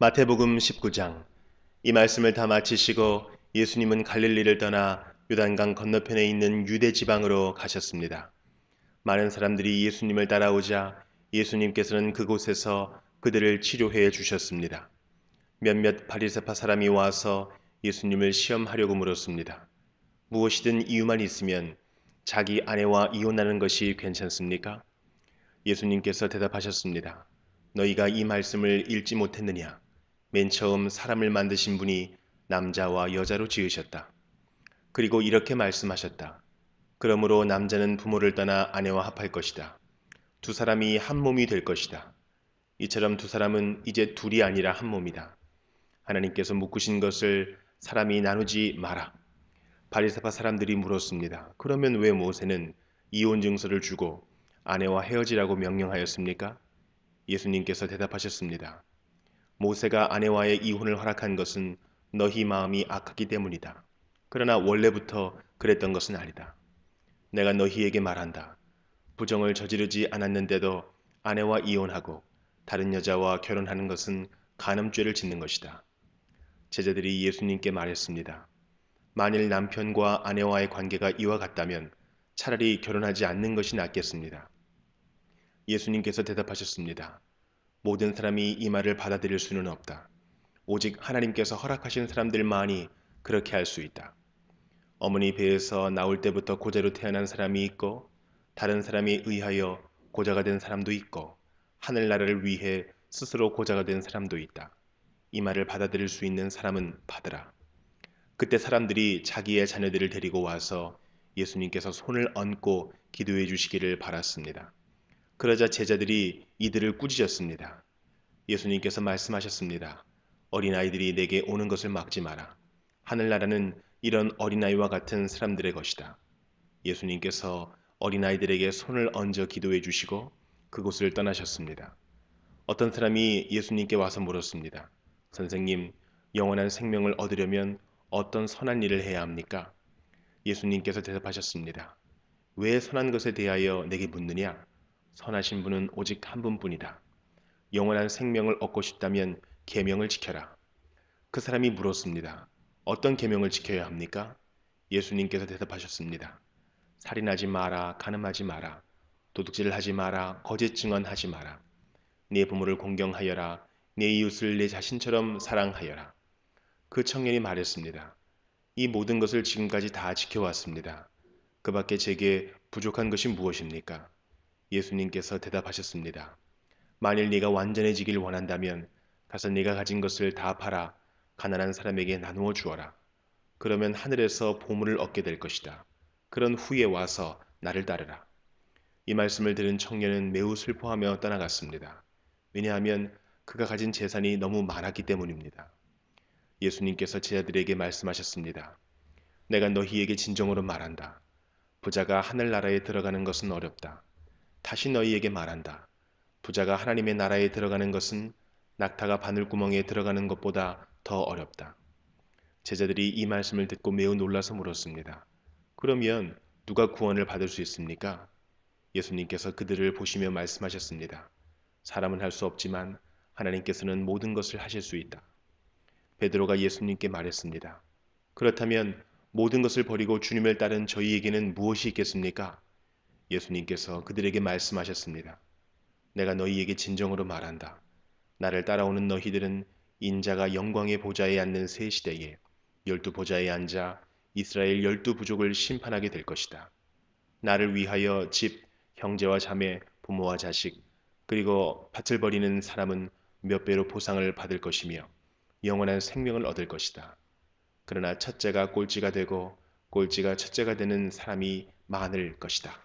마태복음 19장 이 말씀을 다 마치시고 예수님은 갈릴리를 떠나 요단강 건너편에 있는 유대 지방으로 가셨습니다. 많은 사람들이 예수님을 따라오자 예수님께서는 그곳에서 그들을 치료해 주셨습니다. 몇몇 바리새파 사람이 와서 예수님을 시험하려고 물었습니다. 무엇이든 이유만 있으면 자기 아내와 이혼하는 것이 괜찮습니까? 예수님께서 대답하셨습니다. 너희가 이 말씀을 읽지 못했느냐? 맨 처음 사람을 만드신 분이 남자와 여자로 지으셨다. 그리고 이렇게 말씀하셨다. 그러므로 남자는 부모를 떠나 아내와 합할 것이다. 두 사람이 한 몸이 될 것이다. 이처럼 두 사람은 이제 둘이 아니라 한 몸이다. 하나님께서 묶으신 것을 사람이 나누지 마라. 바리사파 사람들이 물었습니다. 그러면 왜 모세는 이혼 증서를 주고 아내와 헤어지라고 명령하였습니까? 예수님께서 대답하셨습니다. 모세가 아내와의 이혼을 허락한 것은 너희 마음이 악하기 때문이다. 그러나 원래부터 그랬던 것은 아니다. 내가 너희에게 말한다. 부정을 저지르지 않았는데도 아내와 이혼하고 다른 여자와 결혼하는 것은 간음죄를 짓는 것이다. 제자들이 예수님께 말했습니다. 만일 남편과 아내와의 관계가 이와 같다면 차라리 결혼하지 않는 것이 낫겠습니다. 예수님께서 대답하셨습니다. 모든 사람이 이 말을 받아들일 수는 없다. 오직 하나님께서 허락하신 사람들만이 그렇게 할 수 있다. 어머니 배에서 나올 때부터 고자로 태어난 사람이 있고 다른 사람이 의하여 고자가 된 사람도 있고 하늘나라를 위해 스스로 고자가 된 사람도 있다. 이 말을 받아들일 수 있는 사람은 받으라. 그때 사람들이 자기의 자녀들을 데리고 와서 예수님께서 손을 얹고 기도해 주시기를 바랐습니다. 그러자 제자들이 이들을 꾸짖었습니다. 예수님께서 말씀하셨습니다. 어린아이들이 내게 오는 것을 막지 마라. 하늘나라는 이런 어린아이와 같은 사람들의 것이다. 예수님께서 어린아이들에게 손을 얹어 기도해 주시고 그곳을 떠나셨습니다. 어떤 사람이 예수님께 와서 물었습니다. 선생님, 영원한 생명을 얻으려면 어떤 선한 일을 해야 합니까? 예수님께서 대답하셨습니다. 왜 선한 것에 대하여 내게 묻느냐? 선하신 분은 오직 한 분뿐이다. 영원한 생명을 얻고 싶다면 계명을 지켜라. 그 사람이 물었습니다. 어떤 계명을 지켜야 합니까? 예수님께서 대답하셨습니다. 살인하지 마라, 가늠하지 마라, 도둑질하지 마라, 거짓 증언하지 마라. 네 부모를 공경하여라, 네 이웃을 내 네 자신처럼 사랑하여라. 그 청년이 말했습니다. 이 모든 것을 지금까지 다 지켜왔습니다. 그 밖에 제게 부족한 것이 무엇입니까? 예수님께서 대답하셨습니다. 만일 네가 완전해지길 원한다면 가서 네가 가진 것을 다 팔아 가난한 사람에게 나누어 주어라. 그러면 하늘에서 보물을 얻게 될 것이다. 그런 후에 와서 나를 따르라. 이 말씀을 들은 청년은 매우 슬퍼하며 떠나갔습니다. 왜냐하면 그가 가진 재산이 너무 많았기 때문입니다. 예수님께서 제자들에게 말씀하셨습니다. 내가 너희에게 진정으로 말한다. 부자가 하늘나라에 들어가는 것은 어렵다. 다시 너희에게 말한다. 부자가 하나님의 나라에 들어가는 것은 낙타가 바늘구멍에 들어가는 것보다 더 어렵다. 제자들이 이 말씀을 듣고 매우 놀라서 물었습니다. 그러면 누가 구원을 받을 수 있습니까? 예수님께서 그들을 보시며 말씀하셨습니다. 사람은 할 수 없지만 하나님께서는 모든 것을 하실 수 있다. 베드로가 예수님께 말했습니다. 그렇다면 모든 것을 버리고 주님을 따른 저희에게는 무엇이 있겠습니까? 예수님께서 그들에게 말씀하셨습니다. 내가 너희에게 진정으로 말한다. 나를 따라오는 너희들은 인자가 영광의 보좌에 앉는 새 시대에 열두 보좌에 앉아 이스라엘 열두 부족을 심판하게 될 것이다. 나를 위하여 집, 형제와 자매, 부모와 자식, 그리고 밭을 버리는 사람은 몇 배로 보상을 받을 것이며 영원한 생명을 얻을 것이다. 그러나 첫째가 꼴찌가 되고 꼴찌가 첫째가 되는 사람이 많을 것이다.